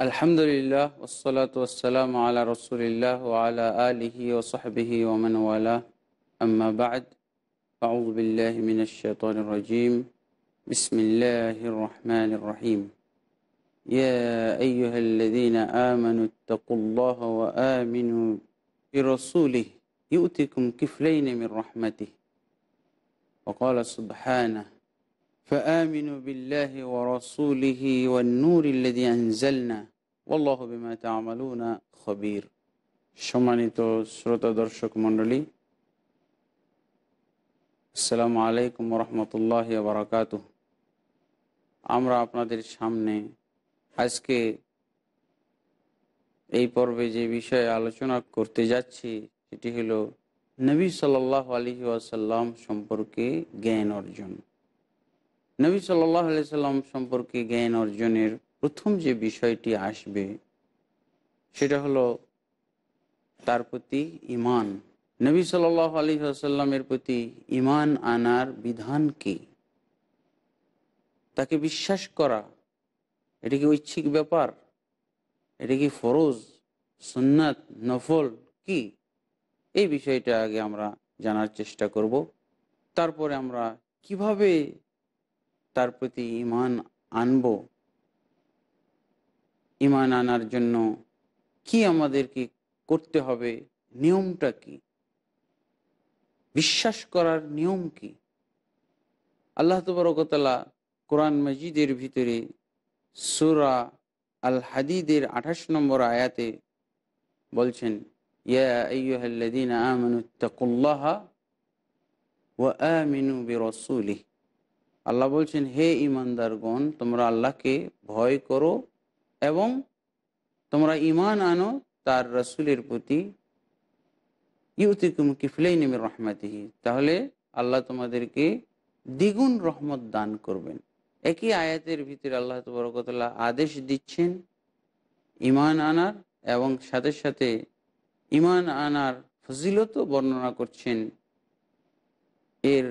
الحمد لله والصلاة والسلام على رسول الله وعلى آله وصحبه ومن والاه أما بعد أعوذ بالله من الشيطان الرجيم بسم الله الرحمن الرحيم يا أيها الذين آمنوا اتقوا الله وآمنوا برسوله يؤتكم كفلين من رحمته وقال سبحانه فآمنوا بالله ورسوله والنور الذي أنزلنا খবির সম্মানিত শ্রোতা দর্শক মন্ডলী আসসালামু আলাইকুম রহমতুল্লাহ বারাকাত আমরা আপনাদের সামনে আজকে এই পর্বে যে বিষয়ে আলোচনা করতে যাচ্ছি সেটি হল নবী সাল্লাহ আলী আসাল্লাম সম্পর্কে জ্ঞান অর্জন নবী সাল্লাহ আলি সাল্লাম সম্পর্কে জ্ঞান অর্জনের প্রথম যে বিষয়টি আসবে সেটা হলো তার প্রতি ইমান নবী সাল আলী আসাল্লামের প্রতি ইমান আনার বিধান কি তাকে বিশ্বাস করা এটা কি ঐচ্ছিক ব্যাপার এটা কি ফরজ সুন্নাত নফল কি এই বিষয়টা আগে আমরা জানার চেষ্টা করব তারপরে আমরা কিভাবে তার প্রতি ইমান আনবো ইমান আনার জন্য কি আমাদেরকে করতে হবে নিয়মটা কি বিশ্বাস করার নিয়ম কি আল্লাহ তবরকতলা কোরআন মজিদের ভিতরে সুরা আল হাদিদের আঠাশ নম্বর আয়াতে বলছেন আল্লাহ বলছেন হে ইমানদারগণ তোমরা আল্লাহকে ভয় করো এবং তোমরা ইমান আনো তার রসুলের প্রতি ইউতিকুম কিফলেই নেমে রহমাতিহি তাহলে আল্লাহ তোমাদেরকে দ্বিগুণ রহমত দান করবেন একই আয়াতের ভিতরে আল্লাহ তবরকতলা আদেশ দিচ্ছেন ইমান আনার এবং সাথে সাথে ইমান আনার ফজিলত বর্ণনা করছেন এর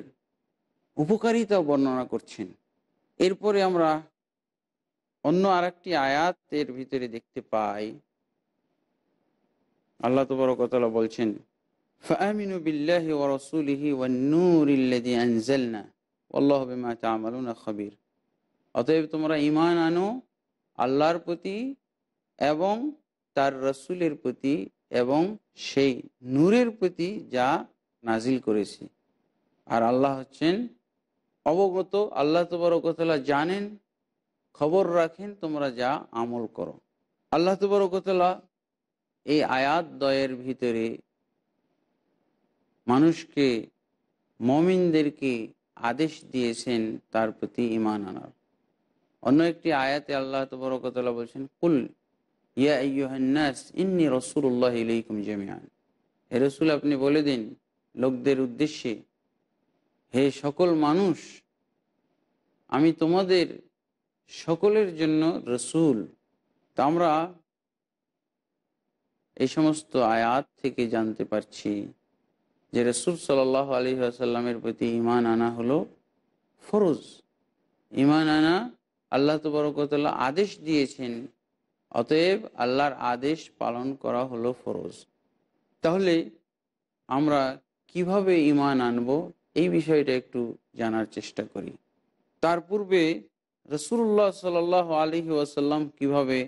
উপকারিতা বর্ণনা করছেন এরপরে আমরা অন্য আরেকটি আয়াতের ভিতরে দেখতে পাই আল্লাহ তবরকতলা বলছেন فآمنوا بالله ورسوله والنور الذي أنزلنا والله بما تعملون خبير অতএব তোমরা ইমান আনো আল্লাহর প্রতি এবং তার রসুলের প্রতি এবং সেই নূরের প্রতি যা নাজিল করেছি আর আল্লাহ হচ্ছেন অবগত আল্লাহ তবরকতলা জানেন খবর রাখেন তোমরা যা আমল করো আল্লাহ তবরকতলা এই আয়াত দয়ের ভিতরে মানুষকে মমিনদেরকে আদেশ দিয়েছেন তার প্রতি ইমান আনার অন্য একটি আয়াতে আল্লাহ তবরকতলা বলছেন কুল ইয়াস রসুল্লাহ ইলাইকুম জমিয়ান হে রসুল আপনি বলে দিন লোকদের উদ্দেশ্যে হে সকল মানুষ আমি তোমাদের সকলের জন্য রসুল তা আমরা এই সমস্ত আয়াত থেকে জানতে পারছি যে রসুল সাল আলী আসাল্লামের প্রতি ইমান আনা হলো ফরজ ইমান আনা আল্লাহ তবরকতলা আদেশ দিয়েছেন অতএব আল্লাহর আদেশ পালন করা হলো ফরজ তাহলে আমরা কিভাবে ইমান আনব এই বিষয়টা একটু জানার চেষ্টা করি তার পূর্বে রসুল্লাহ সাল আলী ওয়াসাল্লাম কিভাবে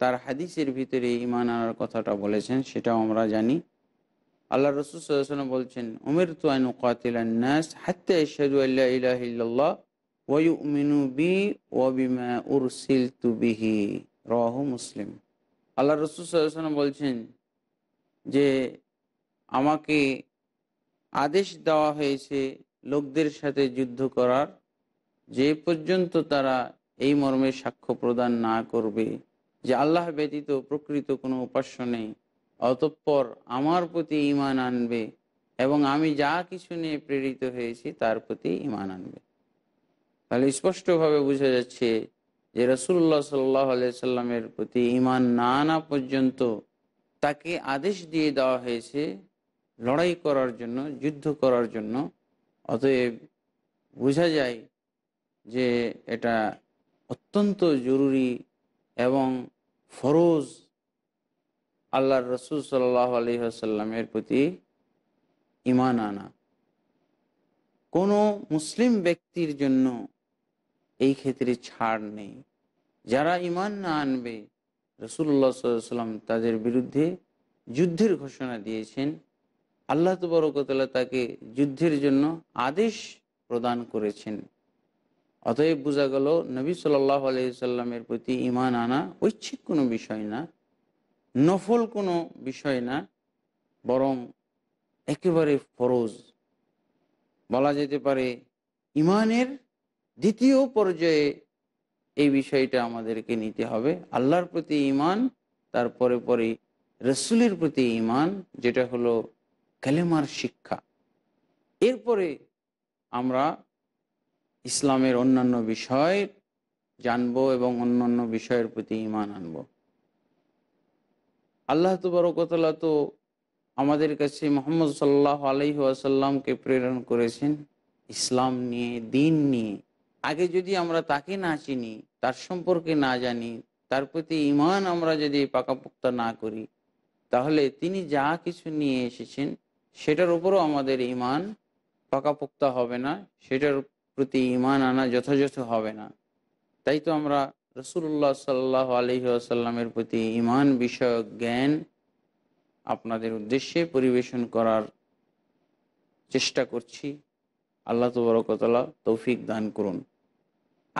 তার হাদিসের ভিতরে ইমান আনার কথাটা বলেছেন সেটাও আমরা জানি আল্লাহ রসুল বলছেন উমের তু আইন কাতিলান্নাস আল্লাহ বি রহ মুসলিম আল্লাহ রসুল বলছেন যে আমাকে আদেশ দেওয়া হয়েছে লোকদের সাথে যুদ্ধ করার যে পর্যন্ত তারা এই মর্মে সাক্ষ্য প্রদান না করবে যে আল্লাহ ব্যতীত প্রকৃত কোনো উপাস্য নেই অতঃপর আমার প্রতি ইমান আনবে এবং আমি যা কিছু নিয়ে প্রেরিত হয়েছি তার প্রতি ইমান আনবে তাহলে স্পষ্টভাবে বোঝা যাচ্ছে যে রসুল্লাহ সাল্লাহ সাল্লামের প্রতি ইমান না আনা পর্যন্ত তাকে আদেশ দিয়ে দেওয়া হয়েছে লড়াই করার জন্য যুদ্ধ করার জন্য অতএব বোঝা যায় যে এটা অত্যন্ত জরুরি এবং ফরোজ আল্লাহর রসুল সাল্লাহ আসাল্লামের প্রতি ইমান আনা কোনো মুসলিম ব্যক্তির জন্য এই ক্ষেত্রে ছাড় নেই যারা ইমান না আনবে রসুল্লাহ সাল্লাম তাদের বিরুদ্ধে যুদ্ধের ঘোষণা দিয়েছেন আল্লাহ তবরকতলা তাকে যুদ্ধের জন্য আদেশ প্রদান করেছেন অতএব বোঝা গেল নবী সাল্লাহ প্রতি ইমান আনা ঐচ্ছিক কোনো বিষয় না নফল কোনো বিষয় না বরং একেবারে ফরজ বলা যেতে পারে ইমানের দ্বিতীয় পর্যায়ে এই বিষয়টা আমাদেরকে নিতে হবে আল্লাহর প্রতি ইমান তারপরে পরে রসুলের প্রতি ইমান যেটা হলো কালেমার শিক্ষা এরপরে আমরা ইসলামের অন্যান্য বিষয় জানব এবং অন্যান্য বিষয়ের প্রতি ইমান আনব আল্লাহ বরকতলা তো আমাদের কাছে মোহাম্মদ সাল্লাহ আলহি আসাল্লামকে প্রেরণ করেছেন ইসলাম নিয়ে দিন নিয়ে আগে যদি আমরা তাকে না চিনি তার সম্পর্কে না জানি তার প্রতি ইমান আমরা যদি পাকাপোক্ত না করি তাহলে তিনি যা কিছু নিয়ে এসেছেন সেটার উপরও আমাদের ইমান পাকাপোক্ত হবে না সেটার প্রতি ইমান আনা যথাযথ হবে না তাই তো আমরা রসুল্লাহ সাল্লাহ আলহি আসাল্লামের প্রতি ইমান বিষয়ক জ্ঞান আপনাদের উদ্দেশ্যে পরিবেশন করার চেষ্টা করছি আল্লাহ তবরকতলা তৌফিক দান করুন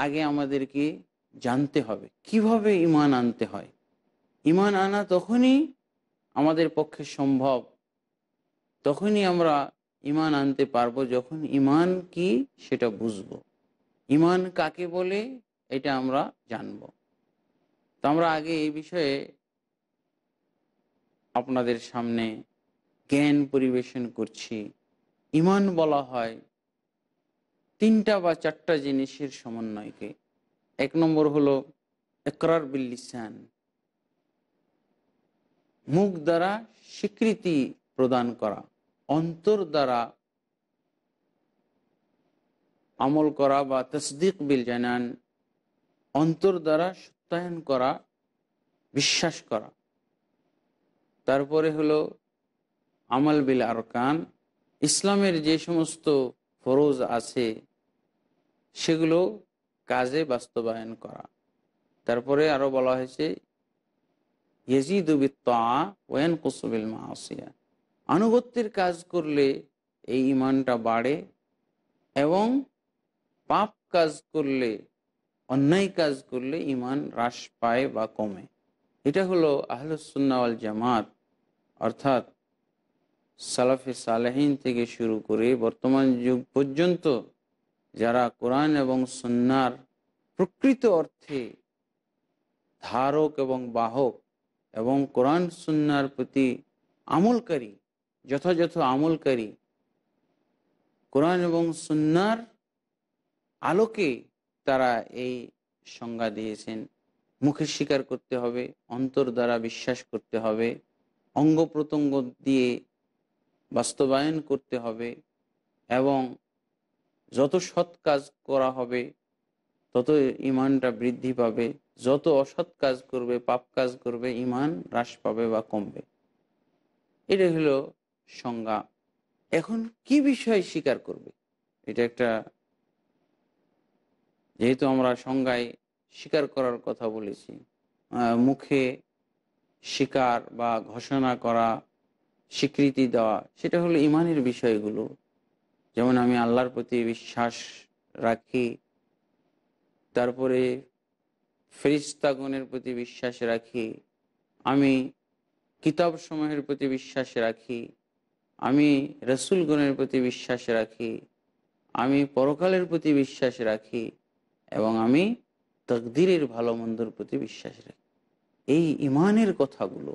আগে আমাদেরকে জানতে হবে কিভাবে ইমান আনতে হয় ইমান আনা তখনই আমাদের পক্ষে সম্ভব তখনই আমরা ইমান আনতে পারবো যখন ইমান কি সেটা বুঝব ইমান কাকে বলে এটা আমরা জানব তো আমরা আগে এই বিষয়ে আপনাদের সামনে জ্ঞান পরিবেশন করছি ইমান বলা হয় তিনটা বা চারটা জিনিসের সমন্বয়কে এক নম্বর হলো একরার বিল্লিসান মুখ দ্বারা স্বীকৃতি প্রদান করা অন্তর দ্বারা আমল করা বা তসদিক বিল জানান অন্তর দ্বারা সত্যায়ন করা বিশ্বাস করা তারপরে হলো আমল বিল আরকান ইসলামের যে সমস্ত ফরজ আছে সেগুলো কাজে বাস্তবায়ন করা তারপরে আরো বলা হয়েছে ইয়েজিদুবিত্তা ওয়েন কুসুবিল মাহসিয়া আনুগত্যের কাজ করলে এই ইমানটা বাড়ে এবং পাপ কাজ করলে অন্যায় কাজ করলে ইমান হ্রাস পায় বা কমে এটা হলো আহলুসুন্নাওয়াল জামাত অর্থাৎ সালাফে সালেহীন থেকে শুরু করে বর্তমান যুগ পর্যন্ত যারা কোরআন এবং সন্ন্যার প্রকৃত অর্থে ধারক এবং বাহক এবং কোরআন সন্ন্যার প্রতি আমলকারী যথাযথ আমলকারী কোরআন এবং সুন্নার আলোকে তারা এই সংজ্ঞা দিয়েছেন মুখে স্বীকার করতে হবে অন্তর দ্বারা বিশ্বাস করতে হবে অঙ্গ প্রত্যঙ্গ দিয়ে বাস্তবায়ন করতে হবে এবং যত সৎ কাজ করা হবে তত ইমানটা বৃদ্ধি পাবে যত অসৎ কাজ করবে পাপ কাজ করবে ইমান হ্রাস পাবে বা কমবে এটা হলো সংজ্ঞা এখন কি বিষয়ে স্বীকার করবে এটা একটা যেহেতু আমরা সংজ্ঞায় স্বীকার করার কথা বলেছি মুখে স্বীকার বা ঘোষণা করা স্বীকৃতি দেওয়া সেটা হলো ইমানের বিষয়গুলো যেমন আমি আল্লাহর প্রতি বিশ্বাস রাখি তারপরে ফেরিস্তাগণের প্রতি বিশ্বাস রাখি আমি কিতাব সমূহের প্রতি বিশ্বাস রাখি আমি রসুলগণের প্রতি বিশ্বাস রাখি আমি পরকালের প্রতি বিশ্বাস রাখি এবং আমি তকদিরের ভালো মন্দর প্রতি বিশ্বাস রাখি এই ইমানের কথাগুলো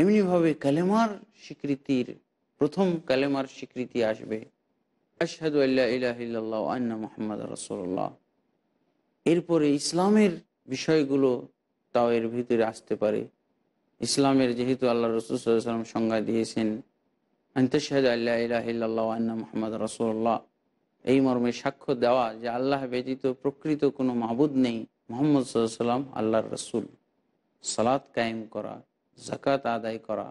এমনিভাবে কালেমার স্বীকৃতির প্রথম কালেমার স্বীকৃতি আসবে আশহাদু আল্লাহ আন্না মোহাম্মদ রসোল্লাহ এরপরে ইসলামের বিষয়গুলো তাও এর ভিতরে আসতে পারে ইসলামের যেহেতু আল্লাহ রসুল সাল্লাম সংজ্ঞা দিয়েছেন আন্তঃাদ আল্লাহ ইলাহিল্লাহ আন্না মোহাম্মদ রসুল্লাহ এই মর্মে সাক্ষ্য দেওয়া যে আল্লাহ ব্যতীত প্রকৃত কোনো মাহবুদ নেই মোহাম্মদ সাল্লাম আল্লাহর রসুল সালাত কায়েম করা জাকাত আদায় করা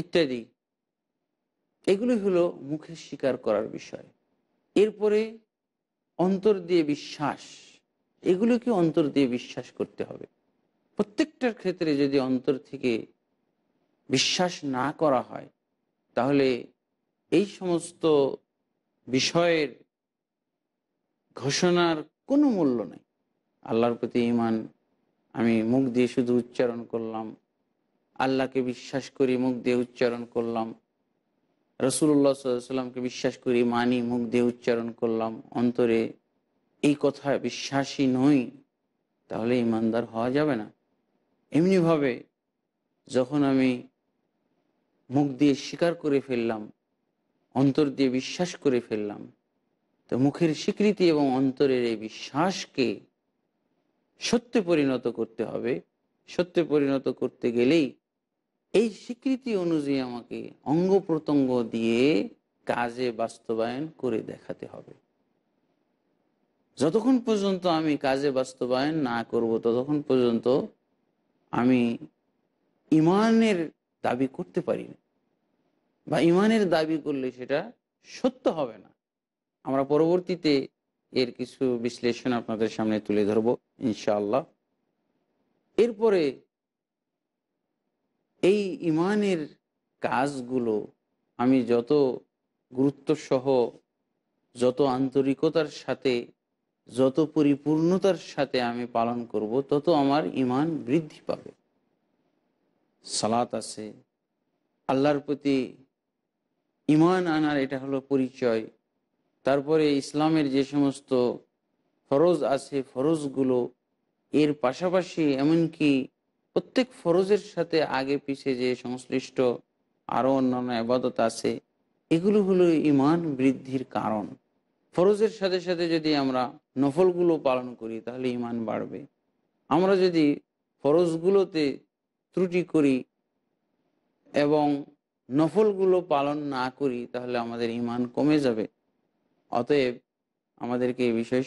ইত্যাদি এগুলি হলো মুখে স্বীকার করার বিষয় এরপরে অন্তর দিয়ে বিশ্বাস এগুলোকে অন্তর দিয়ে বিশ্বাস করতে হবে প্রত্যেকটার ক্ষেত্রে যদি অন্তর থেকে বিশ্বাস না করা হয় তাহলে এই সমস্ত বিষয়ের ঘোষণার কোনো মূল্য নেই আল্লাহর প্রতি ইমান আমি মুখ দিয়ে শুধু উচ্চারণ করলাম আল্লাহকে বিশ্বাস করি মুখ দিয়ে উচ্চারণ করলাম রসুল্লাহ সাল্লামকে বিশ্বাস করি মানি মুখ দিয়ে উচ্চারণ করলাম অন্তরে এই কথা বিশ্বাসী নই তাহলে ইমানদার হওয়া যাবে না এমনিভাবে যখন আমি মুখ দিয়ে স্বীকার করে ফেললাম অন্তর দিয়ে বিশ্বাস করে ফেললাম তো মুখের স্বীকৃতি এবং অন্তরের এই বিশ্বাসকে সত্যে পরিণত করতে হবে সত্যে পরিণত করতে গেলেই এই স্বীকৃতি অনুযায়ী আমাকে অঙ্গ প্রত্যঙ্গ দিয়ে কাজে বাস্তবায়ন করে দেখাতে হবে যতক্ষণ পর্যন্ত আমি কাজে বাস্তবায়ন না করব ততক্ষণ পর্যন্ত আমি ইমানের দাবি করতে পারি না বা ইমানের দাবি করলে সেটা সত্য হবে না আমরা পরবর্তীতে এর কিছু বিশ্লেষণ আপনাদের সামনে তুলে ধরব ইনশাআল্লাহ এরপরে এই ইমানের কাজগুলো আমি যত গুরুত্ব সহ যত আন্তরিকতার সাথে যত পরিপূর্ণতার সাথে আমি পালন করব তত আমার ইমান বৃদ্ধি পাবে সালাত আছে আল্লাহর প্রতি ইমান আনার এটা হলো পরিচয় তারপরে ইসলামের যে সমস্ত ফরজ আছে ফরজগুলো এর পাশাপাশি এমনকি প্রত্যেক ফরজের সাথে আগে পিছে যে সংশ্লিষ্ট আরও অন্যান্য আবাদত আছে এগুলো হলো ইমান বৃদ্ধির কারণ ফরজের সাথে সাথে যদি আমরা নফলগুলো পালন করি তাহলে ইমান বাড়বে আমরা যদি ফরজগুলোতে ত্রুটি করি এবং নফলগুলো পালন না করি তাহলে আমাদের ইমান কমে যাবে অতএব আমাদেরকে এই বিষয়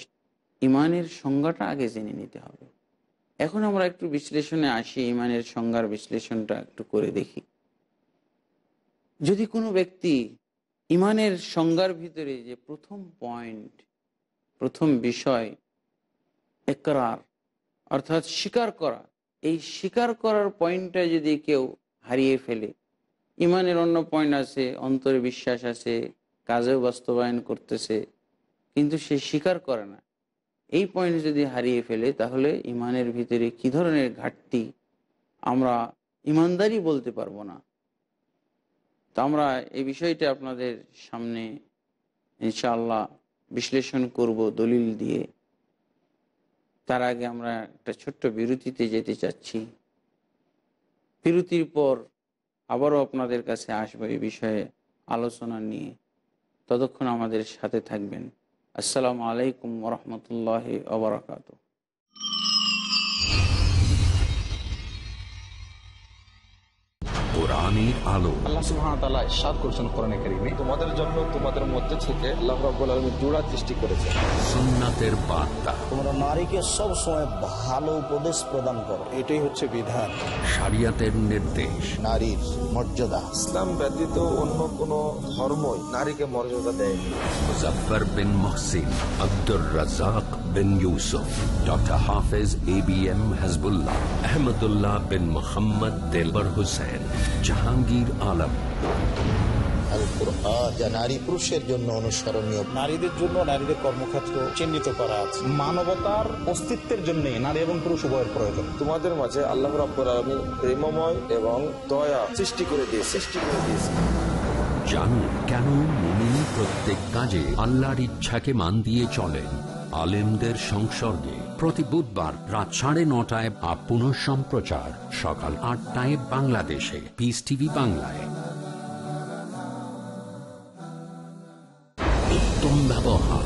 ইমানের সংজ্ঞাটা আগে জেনে নিতে হবে এখন আমরা একটু বিশ্লেষণে আসি ইমানের সংজ্ঞার বিশ্লেষণটা একটু করে দেখি যদি কোনো ব্যক্তি ইমানের সংজ্ঞার ভিতরে যে প্রথম পয়েন্ট প্রথম বিষয় একরার অর্থাৎ স্বীকার করা এই স্বীকার করার পয়েন্টটা যদি কেউ হারিয়ে ফেলে ইমানের অন্য পয়েন্ট আছে অন্তরে বিশ্বাস আছে কাজেও বাস্তবায়ন করতেছে কিন্তু সে স্বীকার করে না এই পয়েন্ট যদি হারিয়ে ফেলে তাহলে ইমানের ভিতরে কি ধরনের ঘাটতি আমরা ইমানদারি বলতে পারবো না তো আমরা এই বিষয়টি আপনাদের সামনে ইনশাআল্লাহ বিশ্লেষণ করব দলিল দিয়ে তার আগে আমরা একটা ছোট্ট বিরতিতে যেতে চাচ্ছি বিরতির পর আবারও আপনাদের কাছে আসবো এই বিষয়ে আলোচনা নিয়ে ততক্ষণ আমাদের সাথে থাকবেন আসসালামু আলাইকুম রহমতুল্লাহ ওবরাকাতু কোরআনের আলো আল্লাহ সুবহানাহু ওয়া তাআলা ইরশাদ করেছেন কোরআনে কারীমে তোমাদের জন্য তোমাদের মধ্যে থেকে আল্লাহ সৃষ্টি করেছেন বার্তা তোমরা নারীকে সব সময় ভালো উপদেশ প্রদান করো এটাই হচ্ছে বিধান শরিয়াতের নির্দেশ নারীর মর্যাদা ইসলাম ব্যতীত অন্য কোনো ধর্মই নারীকে মর্যাদা দেয় মুজাফফর বিন Muhsin Abdul Razzak bin Yusuf, Dr. Hafiz ABM Hezbollah, Ahmadullah bin Muhammad Dilbar Hussain, Jahangir Alam. যা নারী পুরুষের জন্য নারীদের জন্য নারীদের কর্মক্ষেত্র চিহ্নিত করা আছে মানবতার অস্তিত্বের নারী এবং পুরুষ প্রয়োজন তোমাদের মাঝে আল্লাহ এবং দয়া জানুন কেন প্রত্যেক কাজে আল্লাহর ইচ্ছাকে মান দিয়ে চলেন আলেমদের সংসর্গে প্রতি বুধবার রাত সাড়ে নটায় বা পুনঃ সম্প্রচার সকাল আটটায় বাংলাদেশে পিস টিভি বাংলায় উত্তম ব্যবহার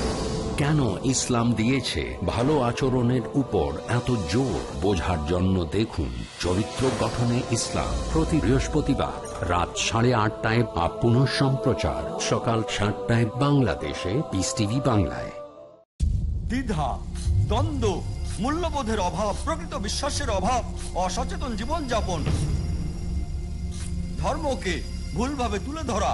কেন ইসলাম দিয়েছে ভালো আচরণের উপর এত জোর বোঝার জন্য দেখুন চরিত্র গঠনে ইসলাম প্রতি বৃহস্পতিবার রাত সাড়ে আটটায় বা পুনঃ সম্প্রচার সকাল সাতটায় বাংলাদেশে পিস টিভি বাংলায় দ্বিধা দ্বন্দ্ব মূল্যবোধের অভাব প্রকৃত বিশ্বাসের অভাব অসচেতন জীবনযাপন ধর্মকে ভুলভাবে তুলে ধরা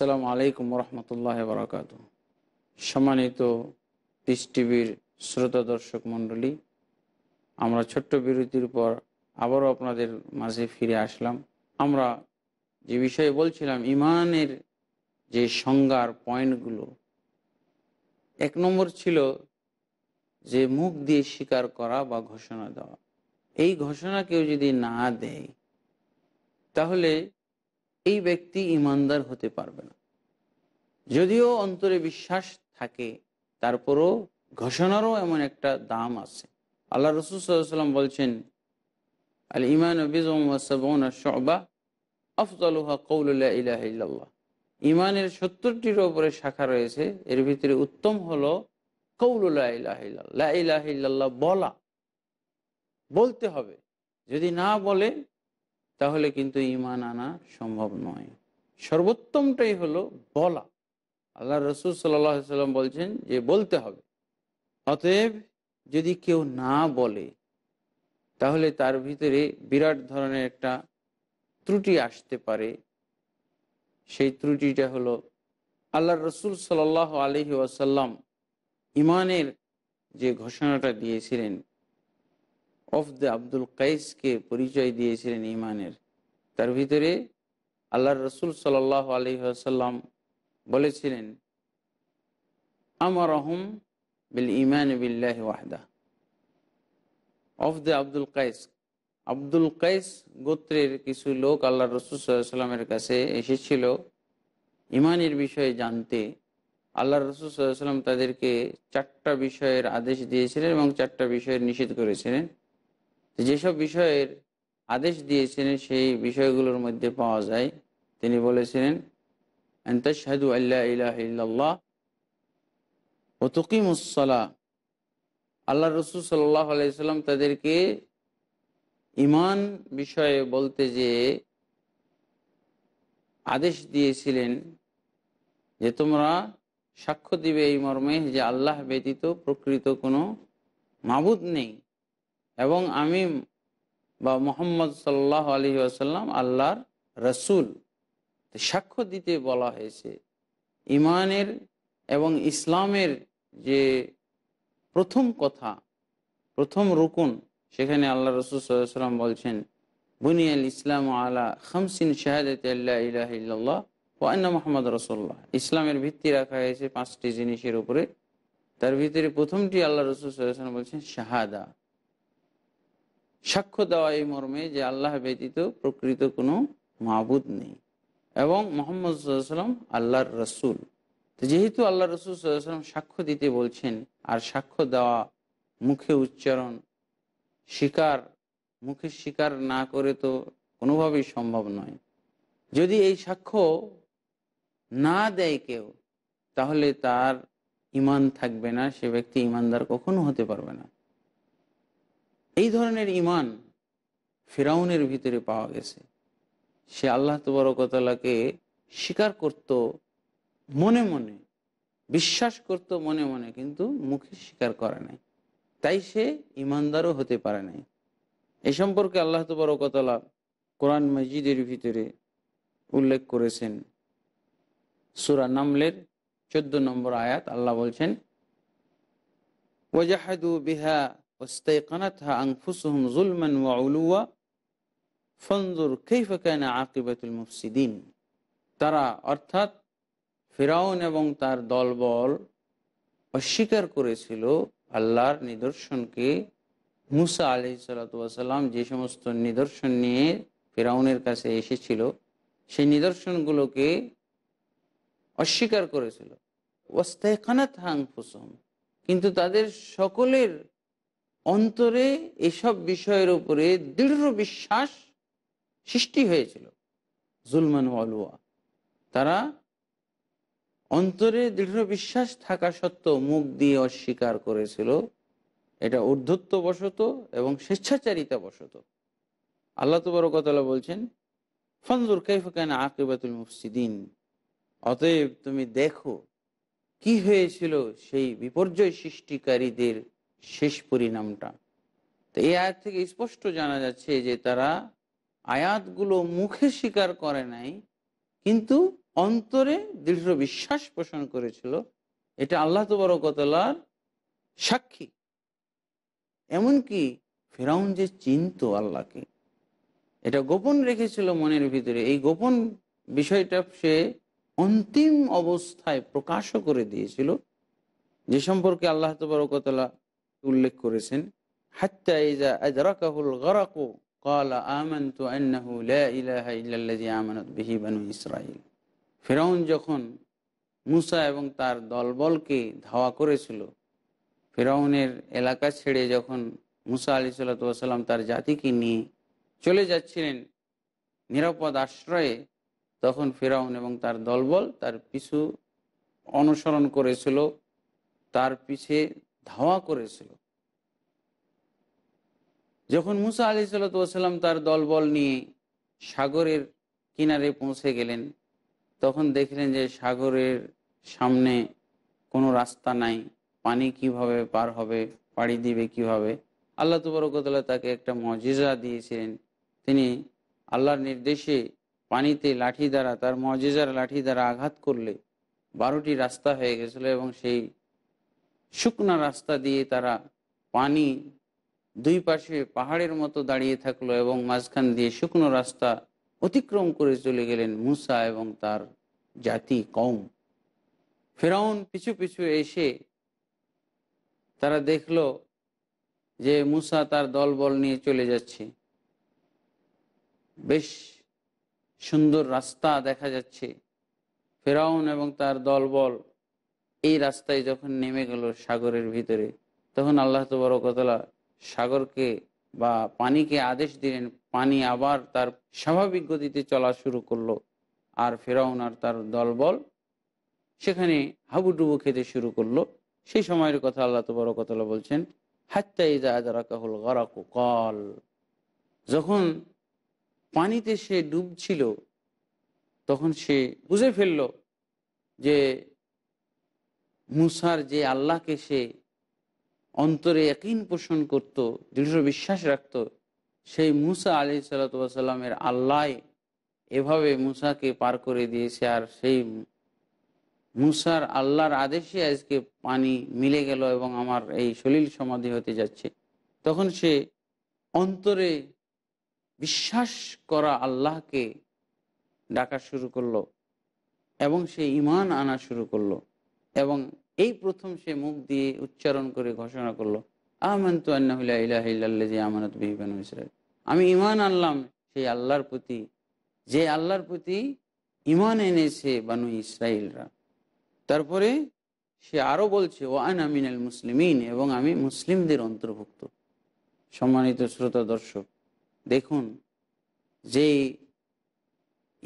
আসসালামু আলাইকুম রহমতুল্লাহ বরাকাত সম্মানিত পিস টিভির শ্রোতা দর্শক মণ্ডলী আমরা ছোট্ট বিরতির পর আবারও আপনাদের মাঝে ফিরে আসলাম আমরা যে বিষয়ে বলছিলাম ইমানের যে সংজ্ঞার পয়েন্টগুলো এক নম্বর ছিল যে মুখ দিয়ে স্বীকার করা বা ঘোষণা দেওয়া এই ঘোষণা কেউ যদি না দেয় তাহলে এই ব্যক্তি ইমানদার হতে পারবে না যদিও অন্তরে বিশ্বাস থাকে তারপরও ঘোষণারও এমন একটা দাম আছে আল্লাহ রসুলাম বলছেন আল ইমান ইমানের সত্তরটির ওপরে শাখা রয়েছে এর ভিতরে উত্তম হল কৌলুল্লাহ বলা বলতে হবে যদি না বলে তাহলে কিন্তু ইমান আনা সম্ভব নয় সর্বোত্তমটাই হলো বলা আল্লাহ রসুল সাল্লাম বলছেন যে বলতে হবে অতএব যদি কেউ না বলে তাহলে তার ভিতরে বিরাট ধরনের একটা ত্রুটি আসতে পারে সেই ত্রুটিটা হলো আল্লাহ রসুল সাল আলহি ওয়াসাল্লাম ইমানের যে ঘোষণাটা দিয়েছিলেন অফ দ্য আব্দুল কাইসকে পরিচয় দিয়েছিলেন ইমানের তার ভিতরে আল্লাহ রসুল সাল আলি আসাল্লাম বলেছিলেন আমার রহম বিল ইমান বিল্লাহ ওয়াহদা দ্য আব্দুল কাইস আব্দুল কাইস গোত্রের কিছু লোক আল্লাহ রসুল সাল্লামের কাছে এসেছিল ইমানের বিষয়ে জানতে আল্লাহ রসুল সাল্লাম তাদেরকে চারটা বিষয়ের আদেশ দিয়েছিলেন এবং চারটা বিষয়ের নিষেধ করেছিলেন যেসব বিষয়ের আদেশ দিয়েছিলেন সেই বিষয়গুলোর মধ্যে পাওয়া যায় তিনি বলেছিলেন আন্তঃাদু আল্লাহ ইলাহ ও তুকিমুসলা আল্লাহ রসুল সাল্লাহ আলাইসাল্লাম তাদেরকে ইমান বিষয়ে বলতে যে আদেশ দিয়েছিলেন যে তোমরা সাক্ষ্য দিবে এই মর্মে যে আল্লাহ ব্যতীত প্রকৃত কোনো মাবুদ নেই এবং আমি বা মোহাম্মদ সাল্লাহ আলী আসাল্লাম আল্লাহর রসুল সাক্ষ্য দিতে বলা হয়েছে ইমানের এবং ইসলামের যে প্রথম কথা প্রথম রুকুন সেখানে আল্লাহ রসুল সাল্লাম বলছেন বুনিয়াল ইসলাম আলা খামসিন শাহাদত ইল্লাহ ওয়ান্না মোহাম্মদ রসোল্লাহ ইসলামের ভিত্তি রাখা হয়েছে পাঁচটি জিনিসের উপরে তার ভিতরে প্রথমটি আল্লাহ রসুল সাল্লাম বলছেন শাহাদা সাক্ষ্য দেওয়া এই মর্মে যে আল্লাহ ব্যতীত প্রকৃত কোনো মাহবুদ নেই এবং মোহাম্মদ সাল্লাম আল্লাহর রসুল তো যেহেতু আল্লাহ রসুল সাল্লাম সাক্ষ্য দিতে বলছেন আর সাক্ষ্য দেওয়া মুখে উচ্চারণ শিকার মুখে স্বীকার না করে তো কোনোভাবেই সম্ভব নয় যদি এই সাক্ষ্য না দেয় কেউ তাহলে তার ইমান থাকবে না সে ব্যক্তি ইমানদার কখনো হতে পারবে না এই ধরনের ইমান ফেরাউনের ভিতরে পাওয়া গেছে সে আল্লাহ তবরকতলাকে স্বীকার করত মনে মনে বিশ্বাস করত মনে মনে কিন্তু মুখে স্বীকার করে নাই তাই সে ইমানদারও হতে পারে নাই এ সম্পর্কে আল্লাহ তবরকতলা কোরআন মসজিদের ভিতরে উল্লেখ করেছেন সুরা নামলের চোদ্দ নম্বর আয়াত আল্লাহ বলছেন ওজাহাদু বিহা তারা অর্থাৎ ফেরাউন এবং তার দলবল অস্বীকার করেছিল আল্লাহর নিদর্শনকে মুসা আলি সাল্লাম যে সমস্ত নিদর্শন নিয়ে ফেরাউনের কাছে এসেছিল সেই নিদর্শনগুলোকে অস্বীকার করেছিল খানা থাং কিন্তু তাদের সকলের অন্তরে এসব বিষয়ের উপরে দৃঢ় বিশ্বাস সৃষ্টি হয়েছিল জুলমান আলুয়া তারা অন্তরে দৃঢ় বিশ্বাস থাকা সত্ত্বেও মুখ দিয়ে অস্বীকার করেছিল এটা বসত এবং স্বেচ্ছাচারিতা বসত আল্লাহ তবরকতলা বলছেন ফন্দুর কাইফাকান আকিবাতুল মুফসিদিন অতএব তুমি দেখো কি হয়েছিল সেই বিপর্যয় সৃষ্টিকারীদের শেষ পরিণামটা তো এই আয়াত থেকে স্পষ্ট জানা যাচ্ছে যে তারা আয়াতগুলো মুখে স্বীকার করে নাই কিন্তু অন্তরে দৃঢ় বিশ্বাস পোষণ করেছিল এটা আল্লাহ তবরকতলার সাক্ষী এমনকি ফেরাউন যে চিনত আল্লাহকে এটা গোপন রেখেছিল মনের ভিতরে এই গোপন বিষয়টা সে অন্তিম অবস্থায় প্রকাশও করে দিয়েছিল যে সম্পর্কে আল্লাহ তবরকতলা উল্লেখ করেছেন গরাকু ফেরাউন যখন মুসা এবং তার দলবলকে ধাওয়া করেছিল ফেরাউনের এলাকা ছেড়ে যখন মুসা আলি সাল্লাতাম তার জাতিকে নিয়ে চলে যাচ্ছিলেন নিরাপদ আশ্রয়ে তখন ফেরাউন এবং তার দলবল তার পিছু অনুসরণ করেছিল তার পিছে ধাওয়া করেছিল যখন মুসা আলি সাল্লাম তার দলবল নিয়ে সাগরের কিনারে পৌঁছে গেলেন তখন দেখলেন যে সাগরের সামনে কোনো রাস্তা নাই পানি কিভাবে পার হবে পাড়ি দিবে কিভাবে আল্লাহ তুবরকতলা তাকে একটা মজিজা দিয়েছিলেন তিনি আল্লাহর নির্দেশে পানিতে লাঠি দ্বারা তার মজিজার লাঠি দ্বারা আঘাত করলে বারোটি রাস্তা হয়ে গেছিল এবং সেই শুকনা রাস্তা দিয়ে তারা পানি দুই পাশে পাহাড়ের মতো দাঁড়িয়ে থাকলো এবং মাঝখান দিয়ে শুকনো রাস্তা অতিক্রম করে চলে গেলেন মুসা এবং তার জাতি কম ফেরাউন পিছু পিছু এসে তারা দেখল যে মুসা তার দলবল নিয়ে চলে যাচ্ছে বেশ সুন্দর রাস্তা দেখা যাচ্ছে ফেরাউন এবং তার দলবল এই রাস্তায় যখন নেমে গেল সাগরের ভিতরে তখন আল্লাহ তো কতলা সাগরকে বা পানিকে আদেশ দিলেন পানি আবার তার স্বাভাবিক গতিতে চলা শুরু করলো আর ফেরাউন আর তার দলবল সেখানে হাবুডুবু খেতে শুরু করলো সেই সময়ের কথা আল্লাহ তবরকতলা বলছেন হাত্তা ইজা কাহুল গরাকু কল যখন পানিতে সে ডুবছিল তখন সে বুঝে ফেলল যে মুসার যে আল্লাহকে সে অন্তরে একইন পোষণ করত দৃঢ় বিশ্বাস রাখত সেই মুসা আলি সাল্লাতামের আল্লাহ এভাবে মুসাকে পার করে দিয়েছে আর সেই মুসার আল্লাহর আদেশে আজকে পানি মিলে গেল এবং আমার এই সলিল সমাধি হতে যাচ্ছে তখন সে অন্তরে বিশ্বাস করা আল্লাহকে ডাকা শুরু করলো এবং সে ইমান আনা শুরু করলো এবং এই প্রথম সে মুখ দিয়ে উচ্চারণ করে ঘোষণা করলো আমানত আমি ইমান আনলাম সেই আল্লাহর প্রতি যে আল্লাহর প্রতি ইমান এনেছে বানু ইসরায়েলরা তারপরে সে আরো বলছে ওয়ান আন আমিনাল মুসলিমিন এবং আমি মুসলিমদের অন্তর্ভুক্ত সম্মানিত শ্রোতা দর্শক দেখুন যে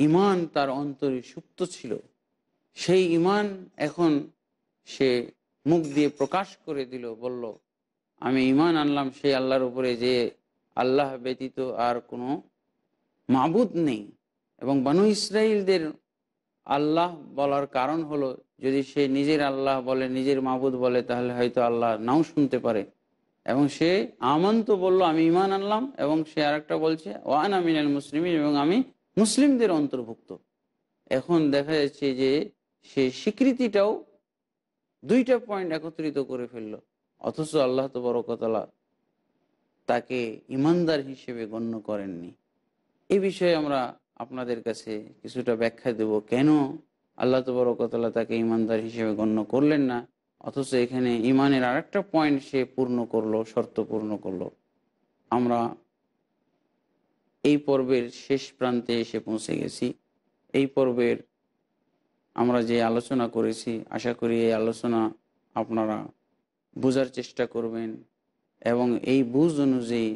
ইমান তার অন্তরে সুপ্ত ছিল সেই ইমান এখন সে মুখ দিয়ে প্রকাশ করে দিল বলল আমি ইমান আনলাম সেই আল্লাহর উপরে যে আল্লাহ ব্যতীত আর কোনো মাবুদ নেই এবং বানু ইসরাইলদের আল্লাহ বলার কারণ হলো যদি সে নিজের আল্লাহ বলে নিজের মাবুদ বলে তাহলে হয়তো আল্লাহ নাও শুনতে পারে এবং সে আমান তো বলল আমি ইমান আনলাম এবং সে আর একটা বলছে ওয়ান আমিনাল মুসলিম এবং আমি মুসলিমদের অন্তর্ভুক্ত এখন দেখা যাচ্ছে যে সে স্বীকৃতিটাও দুইটা পয়েন্ট একত্রিত করে ফেললো অথচ আল্লাহ তবরকতলা তাকে ইমানদার হিসেবে গণ্য করেননি এ বিষয়ে আমরা আপনাদের কাছে কিছুটা ব্যাখ্যা দেব কেন আল্লাহ তবরকতলা তাকে ইমানদার হিসেবে গণ্য করলেন না অথচ এখানে ইমানের আরেকটা পয়েন্ট সে পূর্ণ করলো শর্ত পূর্ণ করলো আমরা এই পর্বের শেষ প্রান্তে এসে পৌঁছে গেছি এই পর্বের আমরা যে আলোচনা করেছি আশা করি এই আলোচনা আপনারা বোঝার চেষ্টা করবেন এবং এই বুঝ অনুযায়ী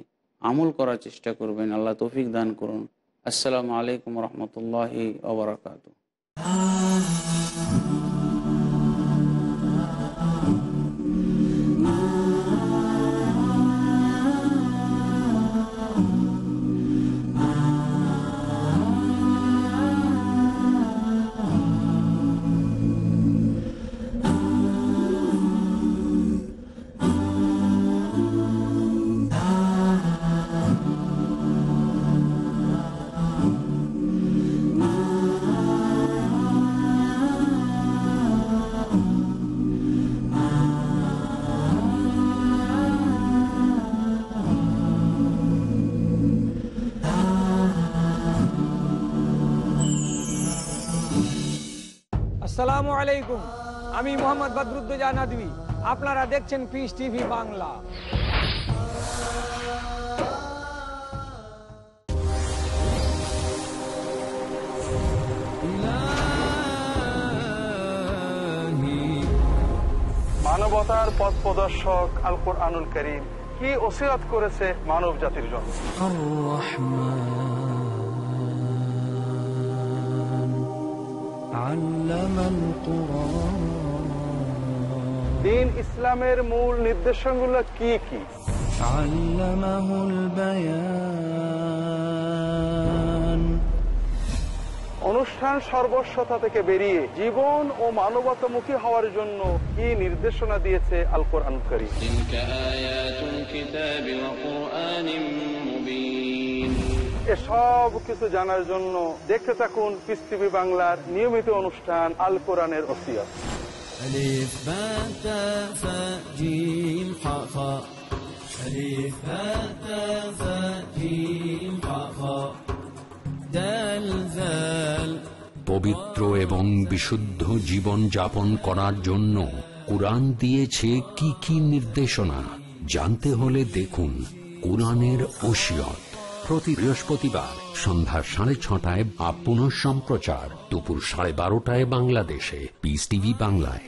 আমল করার চেষ্টা করবেন আল্লাহ তৌফিক দান করুন আসসালামু আলাইকুম রহমতুল্লাহ আবরাকাত আসসালামু আলাইকুম আমি মোহাম্মদ বদরুদ্দোজা নাদবি আপনারা দেখছেন পিস টিভি বাংলা মানবতার পথ প্রদর্শক আল আনুল করিম কি ওসিরাত করেছে মানব জাতির জন্য দিন ইসলামের মূল নির্দেশনগুলো কি কি অনুষ্ঠান সর্বস্বতা থেকে বেরিয়ে জীবন ও মানবতামুখী হওয়ার জন্য কি নির্দেশনা দিয়েছে আল কোরআন করিম এসব কিছু জানার জন্য দেখতে থাকুন পিস বাংলার নিয়মিত অনুষ্ঠান আল কোরআনের ওসিয়াত পবিত্র এবং বিশুদ্ধ জীবন যাপন করার জন্য কোরআন দিয়েছে কি কি নির্দেশনা জানতে হলে দেখুন কোরআনের ওসিয়ত প্রতি বৃহস্পতিবার সন্ধ্যা সাড়ে ছটায় আপ সম্প্রচার দুপুর সাড়ে বারোটায় বাংলাদেশে পিস টিভি বাংলায়